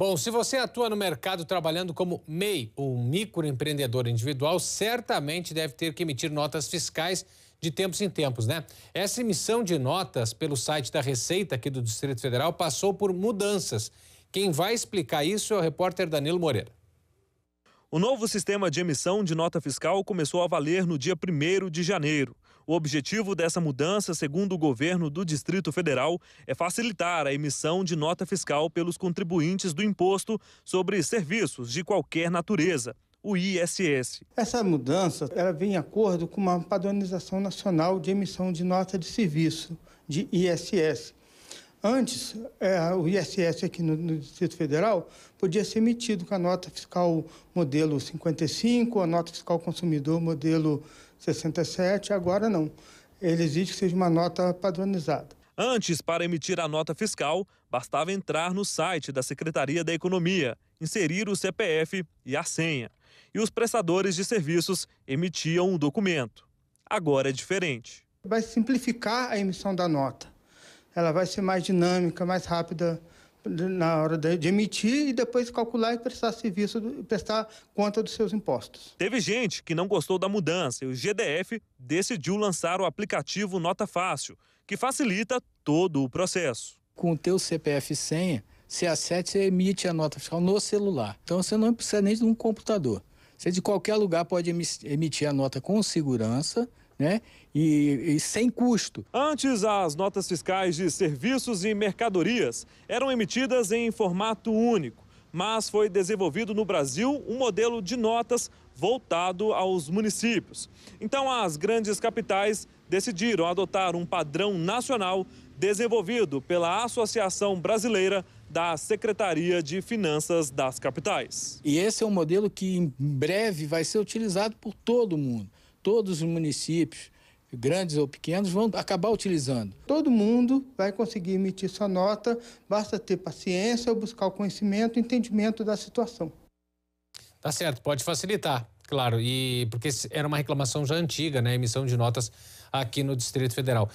Bom, se você atua no mercado trabalhando como MEI ou microempreendedor individual, certamente deve ter que emitir notas fiscais de tempos em tempos, né? Essa emissão de notas pelo site da Receita aqui do Distrito Federal passou por mudanças. Quem vai explicar isso é o repórter Danilo Moreira. O novo sistema de emissão de nota fiscal começou a valer no dia 1 de janeiro. O objetivo dessa mudança, segundo o governo do Distrito Federal, é facilitar a emissão de nota fiscal pelos contribuintes do imposto sobre serviços de qualquer natureza, o ISS. Essa mudança ela vem em acordo com uma padronização nacional de emissão de nota de serviço, de ISS. Antes, é, o ISS aqui no, no, Distrito Federal podia ser emitido com a nota fiscal modelo 55, a nota fiscal consumidor modelo 67, agora não. Ele exige que seja uma nota padronizada. Antes, para emitir a nota fiscal, bastava entrar no site da Secretaria da Economia, inserir o CPF e a senha. E os prestadores de serviços emitiam um documento. Agora é diferente. Vai simplificar a emissão da nota. Ela vai ser mais dinâmica, mais rápida na hora de, emitir e depois calcular e prestar serviço, prestar conta dos seus impostos. Teve gente que não gostou da mudança e o GDF decidiu lançar o aplicativo Nota Fácil, que facilita todo o processo. Com o teu CPF e senha, se a sete você emite a nota fiscal no celular. Então você não precisa nem de um computador. Você de qualquer lugar pode emitir a nota com segurança né? E, e, sem custo. Antes, as notas fiscais de serviços e mercadorias eram emitidas em formato único, mas foi desenvolvido no Brasil um modelo de notas voltado aos municípios. Então, as grandes capitais decidiram adotar um padrão nacional desenvolvido pela Associação Brasileira da Secretaria de Finanças das Capitais. E esse é um modelo que em breve vai ser utilizado por todo mundo todos os municípios, grandes ou pequenos, vão acabar utilizando. Todo mundo vai conseguir emitir sua nota, basta ter paciência, buscar o conhecimento, o entendimento da situação. Tá certo, pode facilitar, claro, e porque era uma reclamação já antiga, né, emissão de notas aqui no Distrito Federal.